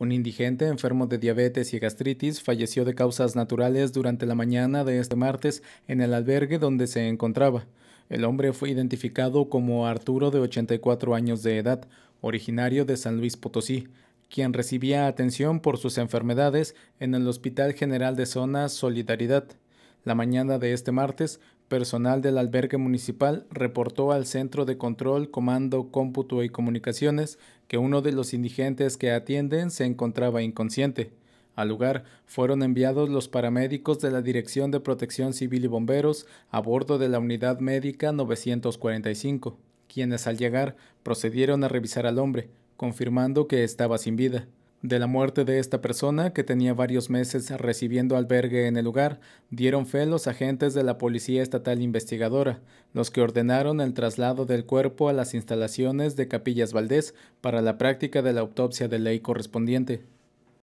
Un indigente enfermo de diabetes y gastritis falleció de causas naturales durante la mañana de este martes en el albergue donde se encontraba. El hombre fue identificado como Arturo de 84 años de edad, originario de San Luis Potosí, quien recibía atención por sus enfermedades en el Hospital General de Zona Solidaridad. La mañana de este martes, personal del albergue municipal reportó al Centro de Control, Comando, Cómputo y Comunicaciones que uno de los indigentes que atienden se encontraba inconsciente. Al lugar fueron enviados los paramédicos de la Dirección de Protección Civil y Bomberos a bordo de la Unidad Médica 945, quienes al llegar procedieron a revisar al hombre, confirmando que estaba sin vida. De la muerte de esta persona, que tenía varios meses recibiendo albergue en el lugar, dieron fe los agentes de la Policía Estatal Investigadora, los que ordenaron el traslado del cuerpo a las instalaciones de Capillas Valdés para la práctica de la autopsia de ley correspondiente.